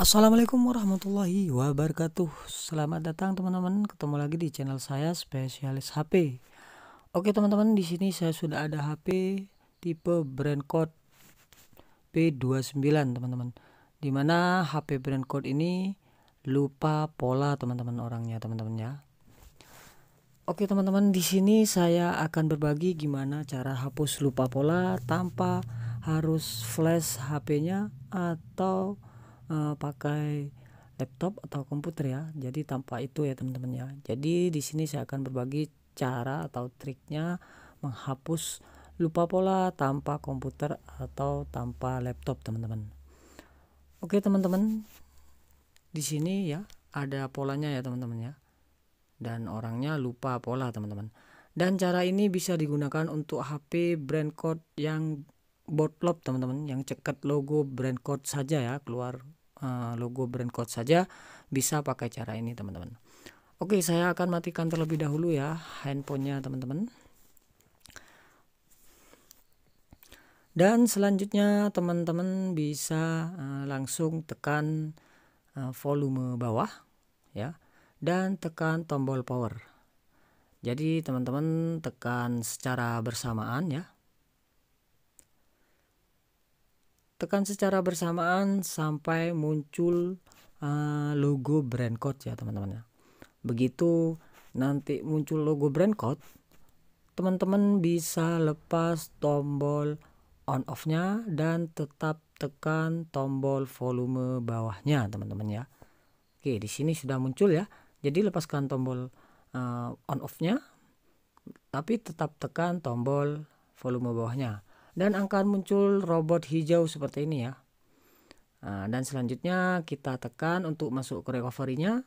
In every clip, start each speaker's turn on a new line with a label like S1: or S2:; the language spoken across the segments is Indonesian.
S1: Assalamualaikum warahmatullahi wabarakatuh Selamat datang teman-teman Ketemu lagi di channel saya Spesialis HP Oke teman-teman di sini saya sudah ada HP Tipe brand code P29 teman-teman Dimana HP brand code ini Lupa pola teman-teman orangnya teman-teman ya Oke teman-teman di sini saya akan berbagi gimana cara hapus lupa pola tanpa harus flash HP-nya atau uh, pakai laptop atau komputer ya. Jadi tanpa itu ya teman-teman ya. Jadi di sini saya akan berbagi cara atau triknya menghapus lupa pola tanpa komputer atau tanpa laptop teman-teman. Oke teman-teman, di sini ya ada polanya ya teman-teman ya. Dan orangnya lupa pola teman-teman. Dan cara ini bisa digunakan untuk HP brand code yang botlop teman-teman yang cekat logo brand code saja ya keluar Eh, logo brand code saja bisa pakai cara ini teman-teman oke saya akan matikan terlebih dahulu ya handphonenya teman-teman dan selanjutnya teman-teman bisa eh, langsung tekan eh, volume bawah ya dan tekan tombol power jadi teman-teman tekan secara bersamaan ya tekan secara bersamaan sampai muncul uh, logo brand code ya teman-teman ya. Begitu nanti muncul logo brand code, teman-teman bisa lepas tombol on off-nya dan tetap tekan tombol volume bawahnya teman-teman ya. Oke, di sini sudah muncul ya. Jadi lepaskan tombol uh, on off-nya tapi tetap tekan tombol volume bawahnya dan akan muncul robot hijau seperti ini ya nah, dan selanjutnya kita tekan untuk masuk ke recovery-nya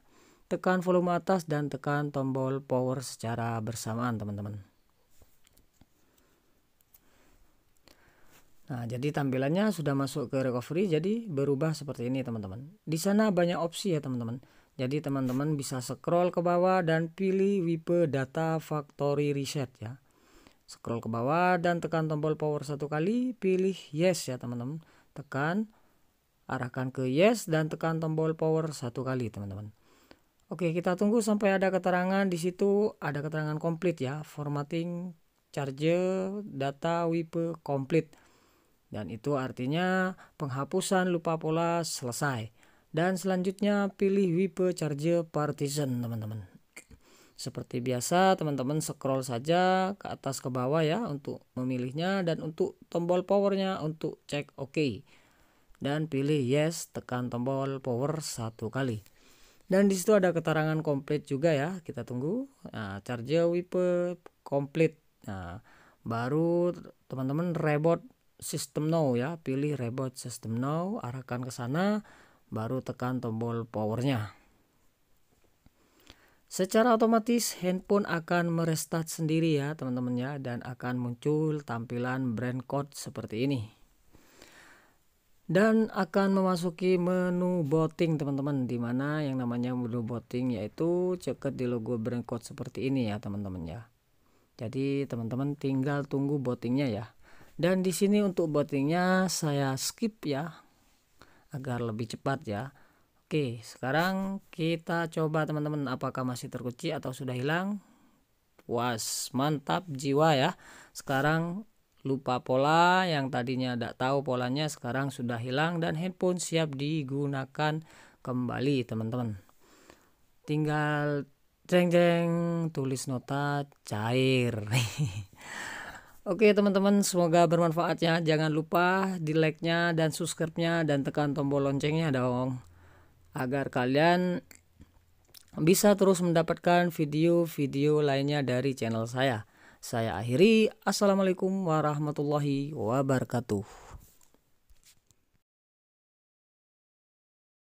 S1: tekan volume atas dan tekan tombol power secara bersamaan teman-teman Nah, jadi tampilannya sudah masuk ke recovery jadi berubah seperti ini teman-teman. Di sana banyak opsi ya teman-teman. Jadi teman-teman bisa scroll ke bawah dan pilih wipe data factory reset ya. Scroll ke bawah dan tekan tombol power satu kali, pilih yes ya teman-teman. Tekan, arahkan ke yes dan tekan tombol power satu kali teman-teman. Oke, kita tunggu sampai ada keterangan di situ, ada keterangan komplit ya, formatting charger data wipe komplit. Dan itu artinya penghapusan lupa pola selesai. Dan selanjutnya pilih wipe charger partition teman-teman. Seperti biasa, teman-teman scroll saja ke atas ke bawah ya untuk memilihnya dan untuk tombol powernya untuk cek OK. Dan pilih yes, tekan tombol power satu kali. Dan di situ ada keterangan komplit juga ya, kita tunggu. Nah, charge wipe komplit. Nah, baru teman-teman reboot system now ya, pilih reboot system now, arahkan ke sana, baru tekan tombol powernya. Secara otomatis handphone akan merestart sendiri ya teman-teman ya dan akan muncul tampilan brand code seperti ini. Dan akan memasuki menu booting teman-teman di mana yang namanya menu booting yaitu ceket di logo brand code seperti ini ya teman-teman ya. Jadi teman-teman tinggal tunggu bootingnya ya. Dan di sini untuk bootingnya saya skip ya agar lebih cepat ya Oke, sekarang kita coba teman-teman apakah masih terkunci atau sudah hilang? Was mantap jiwa ya. Sekarang lupa pola yang tadinya tidak tahu polanya sekarang sudah hilang dan handphone siap digunakan kembali teman-teman. Tinggal jeng jeng tulis nota cair. Oke teman-teman semoga bermanfaatnya. Jangan lupa di like nya dan subscribe nya Dan tekan tombol loncengnya dong agar kalian bisa terus mendapatkan video-video lainnya dari channel saya. Saya akhiri, Assalamualaikum warahmatullahi wabarakatuh.